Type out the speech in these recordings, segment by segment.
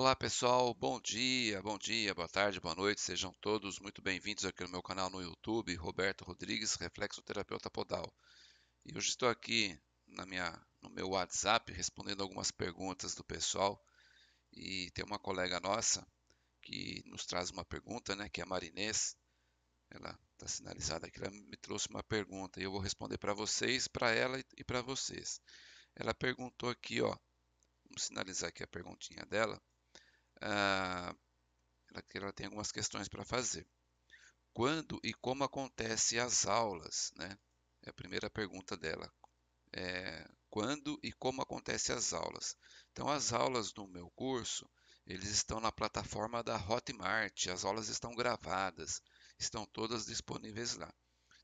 Olá pessoal, bom dia, bom dia, boa tarde, boa noite, sejam todos muito bem-vindos aqui no meu canal no YouTube, Roberto Rodrigues, reflexoterapeuta podal. E hoje estou aqui na minha, no meu WhatsApp respondendo algumas perguntas do pessoal e tem uma colega nossa que nos traz uma pergunta, né, que é a Marinês, ela está sinalizada aqui, ela me trouxe uma pergunta e eu vou responder para vocês, para ela e para vocês. Ela perguntou aqui, ó, vamos sinalizar aqui a perguntinha dela, ah, ela, tem algumas questões para fazer. Quando e como acontece as aulas? Né? É a primeira pergunta dela. É, quando e como acontece as aulas? Então, as aulas do meu curso, eles estão na plataforma da Hotmart, as aulas estão gravadas, estão todas disponíveis lá.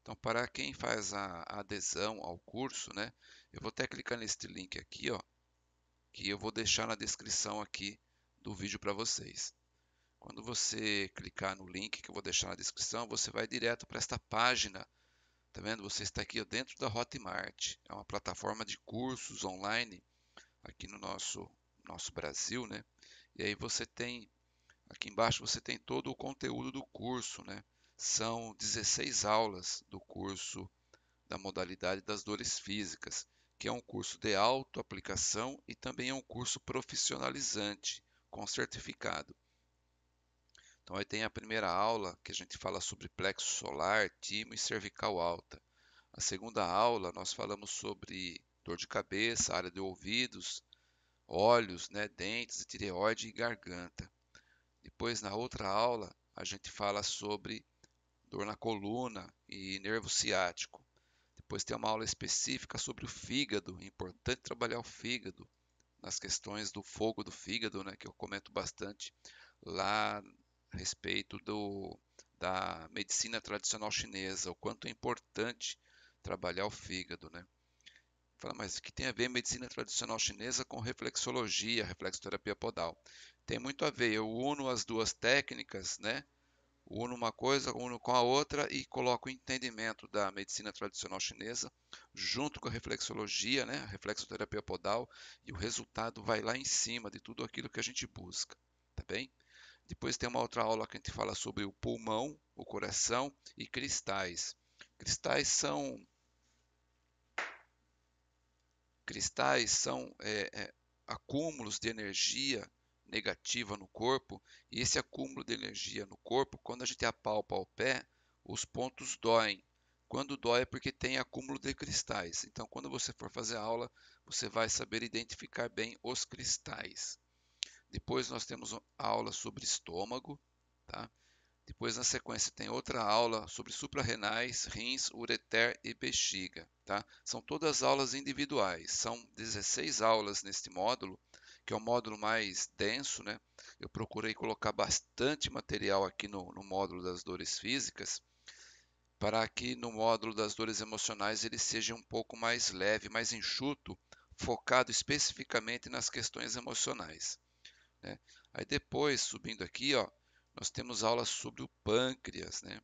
Então, para quem faz a adesão ao curso, né, eu vou até clicar neste link aqui, ó, que eu vou deixar na descrição aqui do vídeo para vocês. Quando você clicar no link que eu vou deixar na descrição, você vai direto para esta página. Tá vendo? Você está aqui dentro da Hotmart. É uma plataforma de cursos online aqui no nosso nosso Brasil, né? E aí você tem aqui embaixo você tem todo o conteúdo do curso, né? São 16 aulas do curso da modalidade das dores físicas, que é um curso de autoaplicação e também é um curso profissionalizante com certificado. Então, aí tem a primeira aula que a gente fala sobre plexo solar, timo e cervical alta. A segunda aula nós falamos sobre dor de cabeça, área de ouvidos, olhos, né, dentes, tireoide e garganta. Depois, na outra aula, a gente fala sobre dor na coluna e nervo ciático. Depois tem uma aula específica sobre o fígado, é importante trabalhar o fígado nas questões do fogo do fígado, né, que eu comento bastante lá a respeito do, da medicina tradicional chinesa, o quanto é importante trabalhar o fígado, né? Fala, mas o que tem a ver medicina tradicional chinesa com reflexologia, reflexoterapia podal? Tem muito a ver. Eu uno as duas técnicas, né? uno uma coisa, uno com a outra e coloco o entendimento da medicina tradicional chinesa junto com a reflexologia, né, a reflexoterapia podal, e o resultado vai lá em cima de tudo aquilo que a gente busca, tá bem? Depois tem uma outra aula que a gente fala sobre o pulmão, o coração e cristais. Cristais são cristais são é, é, acúmulos de energia negativa no corpo, e esse acúmulo de energia no corpo, quando a gente apalpa o pé, os pontos doem. Quando dói é porque tem acúmulo de cristais. Então, quando você for fazer aula, você vai saber identificar bem os cristais. Depois nós temos aula sobre estômago, tá? Depois na sequência tem outra aula sobre suprarrenais, rins, ureter e bexiga, tá? São todas aulas individuais. São 16 aulas neste módulo que é um módulo mais denso, né? Eu procurei colocar bastante material aqui no, no módulo das dores físicas, para que no módulo das dores emocionais ele seja um pouco mais leve, mais enxuto, focado especificamente nas questões emocionais. Né? Aí depois, subindo aqui, ó, nós temos aulas sobre o pâncreas, né?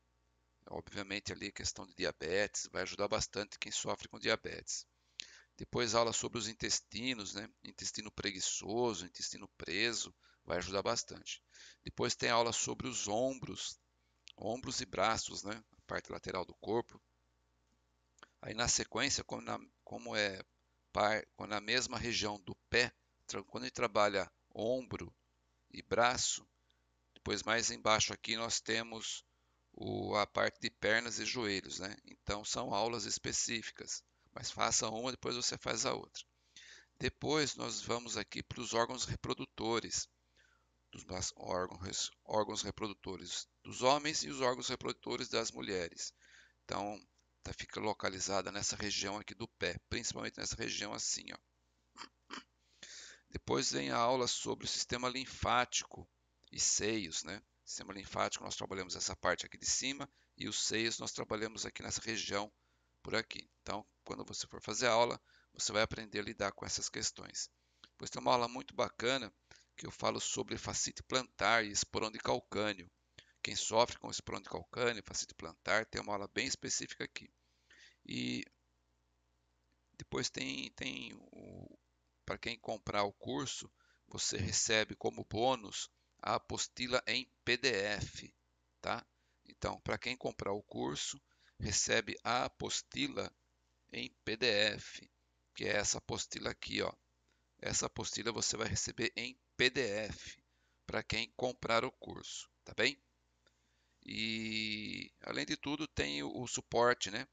Obviamente ali a questão de diabetes vai ajudar bastante quem sofre com diabetes. Depois aula sobre os intestinos, né? Intestino preguiçoso, intestino preso, vai ajudar bastante. Depois tem aula sobre os ombros, ombros e braços, né? A parte lateral do corpo. Aí na sequência, como, na, como é par, na é mesma região do pé, quando ele trabalha ombro e braço, depois mais embaixo aqui nós temos o, a parte de pernas e joelhos, né? Então são aulas específicas mas faça uma, depois você faz a outra. Depois nós vamos aqui para os órgãos reprodutores, dos órgãos, órgãos reprodutores dos homens e os órgãos reprodutores das mulheres. Então, tá, fica localizada nessa região aqui do pé, principalmente nessa região assim. Ó. Depois vem a aula sobre o sistema linfático e seios, né? Sistema linfático nós trabalhamos essa parte aqui de cima e os seios nós trabalhamos aqui nessa região por aqui. Então, quando você for fazer aula, você vai aprender a lidar com essas questões. Pois tem uma aula muito bacana que eu falo sobre facite plantar e esporão de calcânio. Quem sofre com esporão de calcânio, facite plantar, tem uma aula bem específica aqui. E depois tem, tem o, para quem comprar o curso, você recebe como bônus a apostila em PDF, tá? Então, para quem comprar o curso, recebe a apostila em PDF, que é essa apostila aqui, ó. Essa apostila você vai receber em PDF para quem comprar o curso, tá bem? E além de tudo, tem o, suporte, né?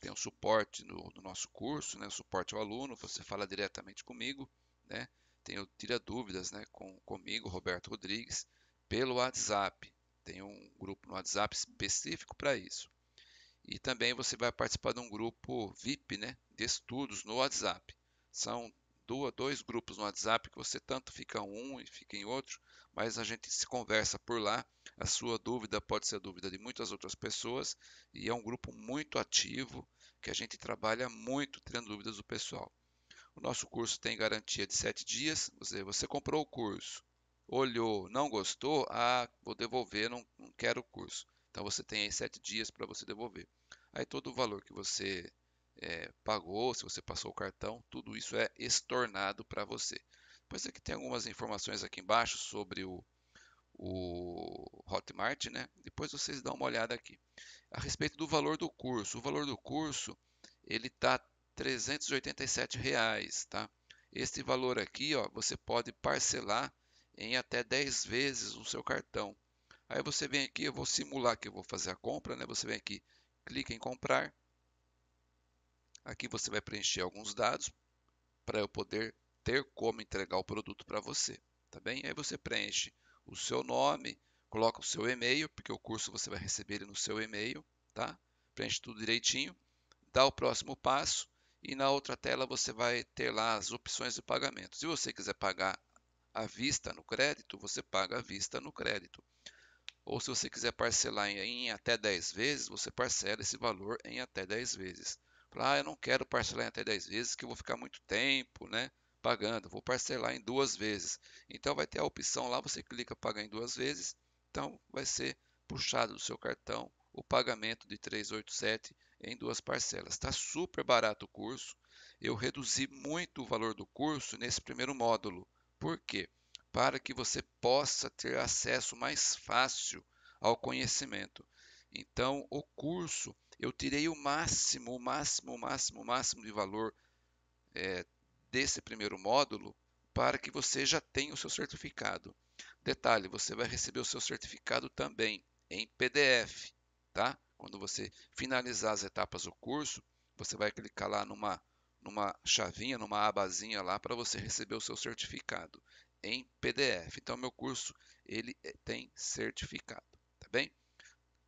Tem o suporte no, no, nosso curso, né? O suporte ao aluno, você fala diretamente comigo, né? Tem o tira dúvidas, né, com comigo, Roberto Rodrigues, pelo WhatsApp. Tem um grupo no WhatsApp específico para isso. E também você vai participar de um grupo VIP, né, de estudos no WhatsApp. São duas, dois grupos no WhatsApp que você tanto fica um e fica em outro, mas a gente se conversa por lá. A sua dúvida pode ser a dúvida de muitas outras pessoas e é um grupo muito ativo que a gente trabalha muito tirando dúvidas do pessoal. O nosso curso tem garantia de sete dias, ou seja, você comprou o curso, olhou, não gostou, ah, vou devolver, não, não quero o curso. Então você tem aí sete dias para você devolver. Aí todo o valor que você é, pagou, se você passou o cartão, tudo isso é estornado para você. Depois aqui é tem algumas informações aqui embaixo sobre o, o Hotmart, né? Depois vocês dão uma olhada aqui. A respeito do valor do curso, o valor do curso ele tá 387 reais, tá? Este valor aqui, ó, você pode parcelar em até 10 vezes no seu cartão. Aí você vem aqui, eu vou simular que eu vou fazer a compra, né? Você vem aqui, clica em comprar. Aqui você vai preencher alguns dados para eu poder ter como entregar o produto para você, tá bem? Aí você preenche o seu nome, coloca o seu e-mail, porque o curso você vai receber ele no seu e-mail, tá? Preenche tudo direitinho, dá o próximo passo e na outra tela você vai ter lá as opções de pagamento. Se você quiser pagar à vista no crédito, você paga à vista no crédito. Ou se você quiser parcelar em, em até 10 vezes, você parcela esse valor em até 10 vezes. Fala, ah, eu não quero parcelar em até 10 vezes, que eu vou ficar muito tempo, né? Pagando, vou parcelar em duas vezes. Então vai ter a opção lá, você clica pagar em duas vezes. Então vai ser puxado do seu cartão o pagamento de 387 em duas parcelas. Está super barato o curso. Eu reduzi muito o valor do curso nesse primeiro módulo. Por quê? para que você possa ter acesso mais fácil ao conhecimento. Então, o curso, eu tirei o máximo, o máximo, o máximo, o máximo de valor é, desse primeiro módulo para que você já tenha o seu certificado. Detalhe, você vai receber o seu certificado também em PDF, tá? Quando você finalizar as etapas do curso, você vai clicar lá numa, numa chavinha, numa abazinha lá para você receber o seu certificado em PDF. Então meu curso ele eh, tem certificado, tá bem?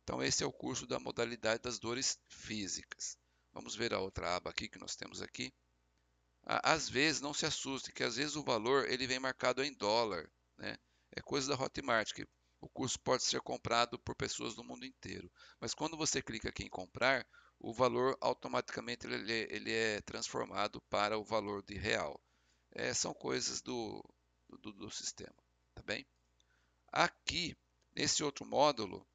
Então esse é o curso da modalidade das dores físicas. Vamos ver a outra aba aqui que nós temos aqui. Às vezes não se assuste, que às vezes o valor ele vem marcado em dólar, né? É coisa da Hotmart que o curso pode ser comprado por pessoas do mundo inteiro. Mas quando você clica aqui em comprar, o valor automaticamente ele, ele é, é transformado para o valor de real. É, são coisas do, do, do sistema, tá bem? Aqui, nesse outro módulo,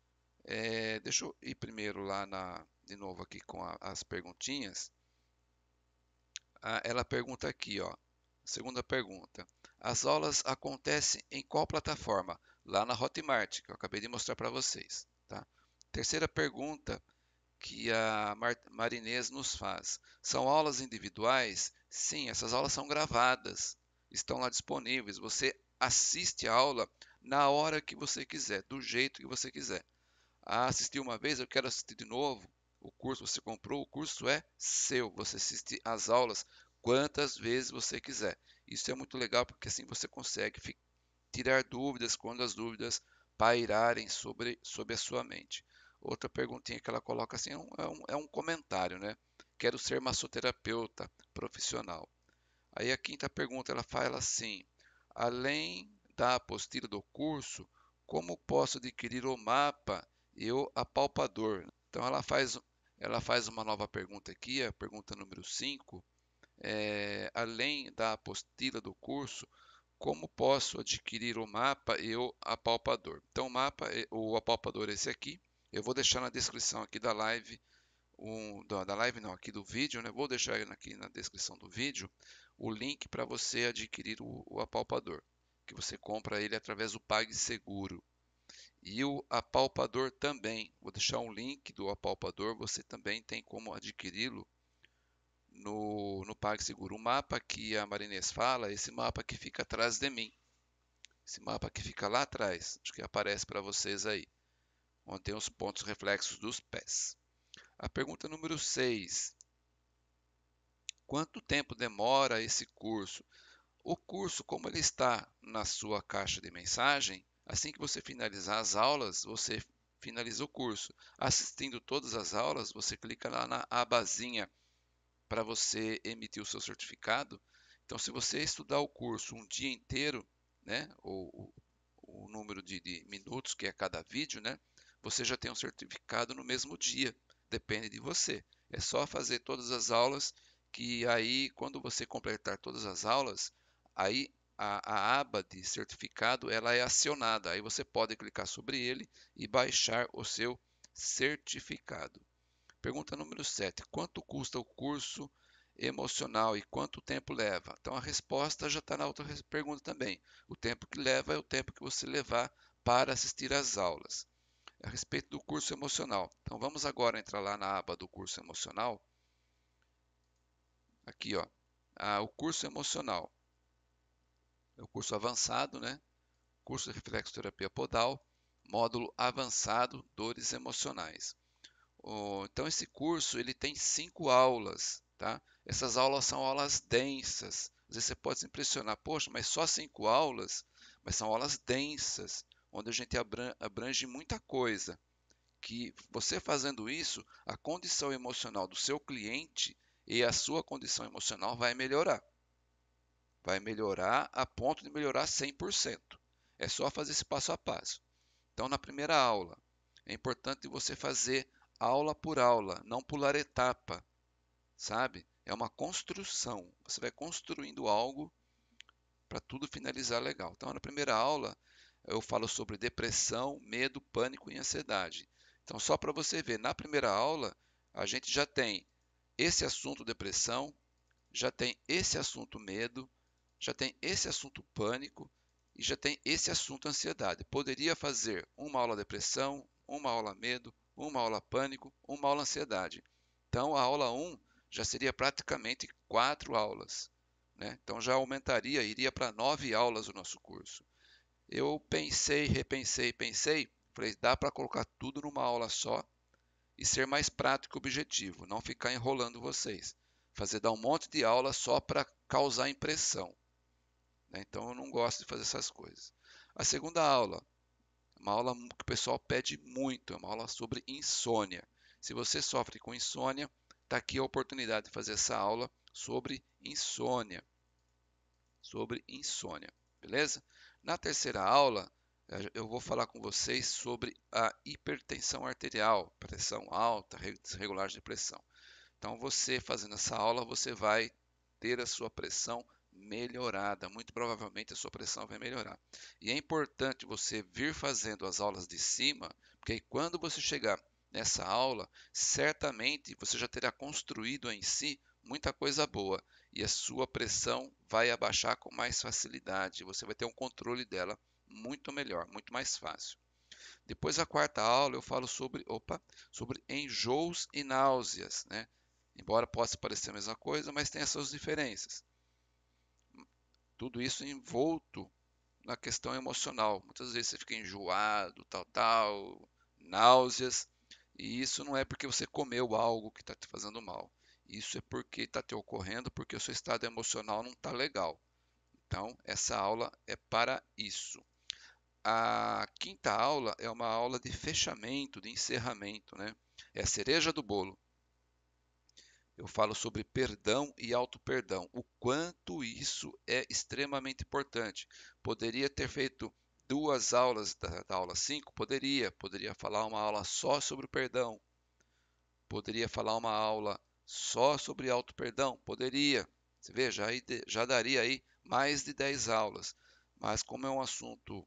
é, deixa eu ir primeiro lá na, de novo aqui com a, as perguntinhas. Ah, ela pergunta aqui, ó, segunda pergunta. As aulas acontecem em qual plataforma? Lá na Hotmart, que eu acabei de mostrar para vocês. Tá? Terceira pergunta que a Mar Marinês nos faz. São aulas individuais? Sim, essas aulas são gravadas estão lá disponíveis. Você assiste a aula na hora que você quiser, do jeito que você quiser. Ah, assisti uma vez, eu quero assistir de novo. O curso você comprou, o curso é seu. Você assiste as aulas quantas vezes você quiser. Isso é muito legal porque assim você consegue tirar dúvidas quando as dúvidas pairarem sobre, sobre a sua mente. Outra perguntinha que ela coloca assim é um, é um é comentário, né? Quero ser massoterapeuta profissional. Aí a quinta pergunta ela fala assim: além da apostila do curso, como posso adquirir o mapa e o apalpador? Então ela faz ela faz uma nova pergunta aqui, a pergunta número 5. É, além da apostila do curso, como posso adquirir o mapa e o apalpador? Então, o mapa, o apalpador é esse aqui. Eu vou deixar na descrição aqui da live um, da, da live, não, aqui do vídeo, né? Vou deixar aqui na descrição do vídeo o link para você adquirir o, o, apalpador, que você compra ele através do PagSeguro. E o apalpador também, vou deixar um link do apalpador, você também tem como adquiri-lo no, no PagSeguro. O mapa que a Marinês fala, é esse mapa que fica atrás de mim, esse mapa que fica lá atrás, acho que aparece para vocês aí, onde tem os pontos reflexos dos pés. A pergunta número 6. Quanto tempo demora esse curso? O curso, como ele está na sua caixa de mensagem, assim que você finalizar as aulas, você finaliza o curso. Assistindo todas as aulas, você clica lá na abazinha para você emitir o seu certificado. Então, se você estudar o curso um dia inteiro, né, ou o número de, de minutos que é cada vídeo, né, você já tem um certificado no mesmo dia depende de você. É só fazer todas as aulas que aí, quando você completar todas as aulas, aí a, a, aba de certificado ela é acionada. Aí você pode clicar sobre ele e baixar o seu certificado. Pergunta número 7. Quanto custa o curso emocional e quanto tempo leva? Então a resposta já está na outra pergunta também. O tempo que leva é o tempo que você levar para assistir às aulas a respeito do curso emocional. Então vamos agora entrar lá na aba do curso emocional. Aqui, ó, ah, o curso emocional. É o curso avançado, né? Curso de reflexoterapia podal, módulo avançado, dores emocionais. então esse curso ele tem cinco aulas, tá? Essas aulas são aulas densas. Às vezes você pode se impressionar, poxa, mas só cinco aulas? Mas são aulas densas onde a gente abrange muita coisa. Que você fazendo isso, a condição emocional do seu cliente e a sua condição emocional vai melhorar. Vai melhorar a ponto de melhorar 100%. É só fazer esse passo a passo. Então, na primeira aula, é importante você fazer aula por aula, não pular etapa, sabe? É uma construção. Você vai construindo algo para tudo finalizar legal. Então, na primeira aula, eu falo sobre depressão, medo, pânico e ansiedade. Então, só para você ver, na primeira aula, a gente já tem esse assunto depressão, já tem esse assunto medo, já tem esse assunto pânico e já tem esse assunto ansiedade. Poderia fazer uma aula depressão, uma aula medo, uma aula pânico, uma aula ansiedade. Então, a aula 1 já seria praticamente quatro aulas. Né? Então, já aumentaria, iria para nove aulas o nosso curso eu pensei, repensei, pensei, falei, dá para colocar tudo numa aula só e ser mais prático e objetivo, não ficar enrolando vocês. Fazer dar um monte de aula só para causar impressão. Né? Então eu não gosto de fazer essas coisas. A segunda aula, uma aula que o pessoal pede muito, é uma aula sobre insônia. Se você sofre com insônia, está aqui a oportunidade de fazer essa aula sobre insônia. Sobre insônia, beleza? Na terceira aula, eh, eu vou falar com vocês sobre a hipertensão arterial, pressão alta, regular de pressão. Então, você fazendo essa aula, você vai ter a sua pressão melhorada. Muito provavelmente a sua pressão vai melhorar. E é importante você vir fazendo as aulas de cima, porque quando você chegar nessa aula, certamente você já terá construído em si muita coisa boa e a sua pressão vai abaixar com mais facilidade. Você vai ter um controle dela muito melhor, muito mais fácil. Depois a quarta aula eu falo sobre, opa, sobre enjoos e náuseas, né? Embora possa parecer a mesma coisa, mas tem essas diferenças. Tudo isso envolto na questão emocional. Muitas vezes você fica enjoado, tal, tal, náuseas, e isso não é porque você comeu algo que está te fazendo mal. Isso é porque está te ocorrendo porque o seu estado emocional não está legal. Então, essa aula é para isso. A quinta aula é uma aula de fechamento, de encerramento, né? É a cereja do bolo. Eu falo sobre perdão e auto-perdão. O quanto isso é extremamente importante. Poderia ter feito duas aulas da, da aula 5? Poderia. Poderia falar uma aula só sobre o perdão. Poderia falar uma aula só sobre auto perdão? Poderia. Você vê, já, já daria aí mais de 10 aulas. Mas como é um assunto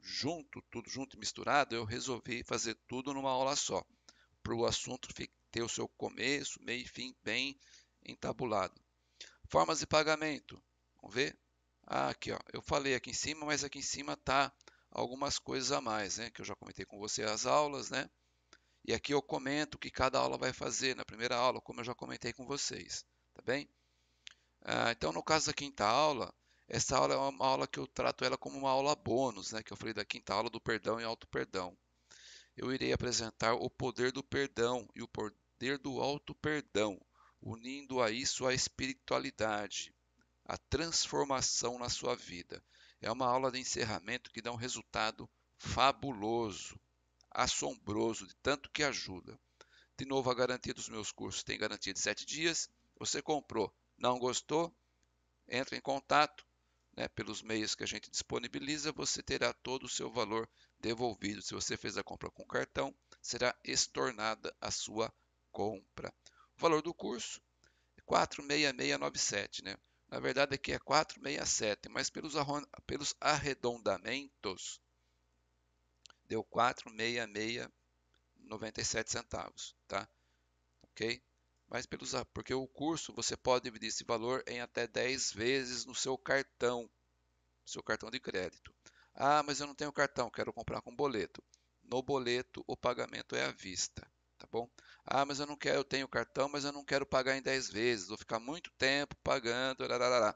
junto, tudo junto e misturado, eu resolvi fazer tudo numa aula só. Para o assunto ter o seu começo, meio e fim bem entabulado. Formas de pagamento. Vamos ver? Ah, aqui, ó. eu falei aqui em cima, mas aqui em cima está algumas coisas a mais, né? Que eu já comentei com você as aulas, né? E aqui eu comento o que cada aula vai fazer na primeira aula, como eu já comentei com vocês, tá bem? Ah, então, no caso da quinta aula, essa aula é uma aula que eu trato ela como uma aula bônus, né? Que eu falei da quinta aula do perdão e auto-perdão. Eu irei apresentar o poder do perdão e o poder do auto-perdão, unindo a isso a espiritualidade, a transformação na sua vida. É uma aula de encerramento que dá um resultado fabuloso assombroso de tanto que ajuda. De novo, a garantia dos meus cursos tem garantia de 7 dias. Você comprou, não gostou? Entre em contato né, pelos meios que a gente disponibiliza. Você terá todo o seu valor devolvido. Se você fez a compra com cartão, será estornada a sua compra. O valor do curso é 46697, né? Na verdade aqui é 467, mas pelos, pelos arredondamentos deu 4,6697 centavos, tá? OK? Mas pelos porque o curso você pode dividir esse valor em até 10 vezes no seu cartão, seu cartão de crédito. Ah, mas eu não tenho cartão, quero comprar com boleto. No boleto o pagamento é à vista, tá bom? Ah, mas eu não quero, eu tenho cartão, mas eu não quero pagar em 10 vezes, vou ficar muito tempo pagando, Não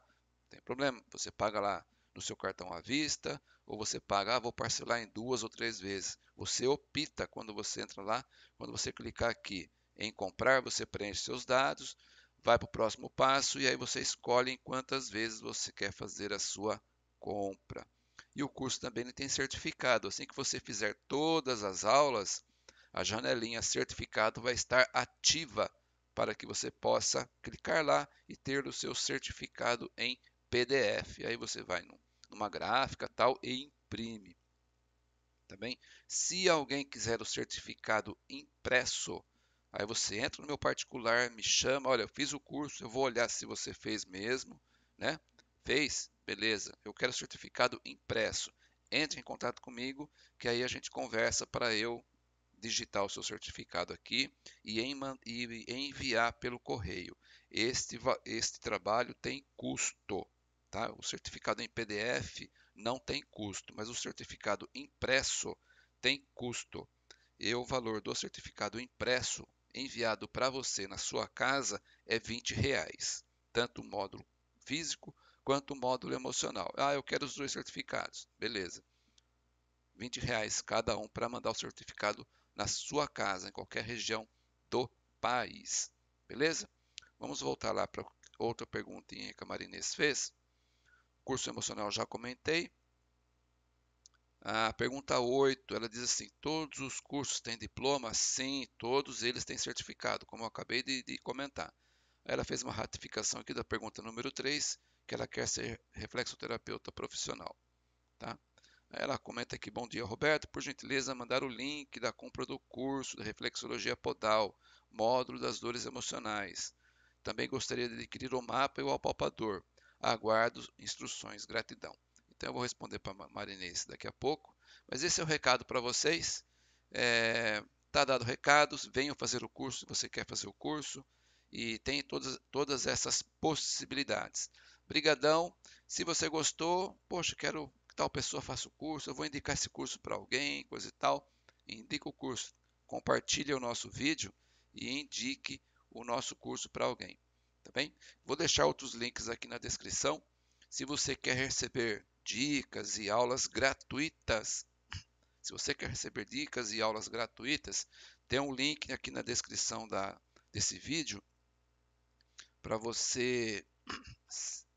tem problema, você paga lá no seu cartão à vista, ou você paga, ah, vou parcelar em duas ou três vezes. Você opta quando você entra lá, quando você clicar aqui em comprar, você preenche seus dados, vai para o próximo passo e aí você escolhe em quantas vezes você quer fazer a sua compra. E o curso também tem certificado. Assim que você fizer todas as aulas, a janelinha certificado vai estar ativa para que você possa clicar lá e ter o seu certificado em PDF. Aí você vai numa gráfica tal e imprime. Tá bem? Se alguém quiser o certificado impresso, aí você entra no meu particular, me chama, olha, eu fiz o curso, eu vou olhar se você fez mesmo, né? Fez? Beleza. Eu quero o certificado impresso. Entre em contato comigo, que aí a gente conversa para eu digitar o seu certificado aqui e, e enviar pelo correio. Este, este trabalho tem custo, Tá? O certificado em PDF não tem custo, mas o certificado impresso tem custo. E o valor do certificado impresso enviado para você na sua casa é 20 reais, tanto o módulo físico quanto o módulo emocional. Ah, eu quero os dois certificados, beleza? 20 reais cada um para mandar o certificado na sua casa, em qualquer região do país, beleza? Vamos voltar lá para outra perguntinha que a Marinês fez. Curso emocional já comentei. A pergunta 8, ela diz assim: todos os cursos têm diploma? Sim, todos eles têm certificado, como eu acabei de, de comentar. Ela fez uma ratificação aqui da pergunta número 3, que ela quer ser reflexoterapeuta profissional. Tá? Ela comenta aqui: Bom dia, Roberto. Por gentileza, mandar o link da compra do curso de Reflexologia Podal, módulo das dores emocionais. Também gostaria de adquirir o mapa e o apalpador. Aguardo instruções. Gratidão. Então eu vou responder para a Marinês daqui a pouco. Mas esse é o recado para vocês. É, tá dado recados. Venham fazer o curso se você quer fazer o curso. E tem todas, todas essas possibilidades. Brigadão. Se você gostou, poxa, quero que tal pessoa faça o curso. Eu vou indicar esse curso para alguém, coisa e tal. Indica o curso. Compartilhe o nosso vídeo e indique o nosso curso para alguém tá bem? Vou deixar outros links aqui na descrição. Se você quer receber dicas e aulas gratuitas, se você quer receber dicas e aulas gratuitas, tem um link aqui na descrição da, desse vídeo para você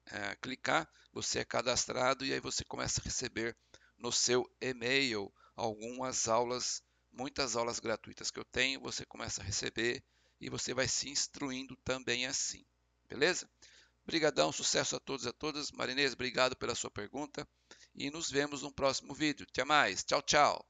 é, clicar, você é cadastrado e aí você começa a receber no seu e-mail algumas aulas, muitas aulas gratuitas que eu tenho, você começa a receber e você vai se instruindo também assim. Beleza? Brigadão, sucesso a todos e a todas. Marinês, obrigado pela sua pergunta. E nos vemos no próximo vídeo. Até mais. Tchau, tchau.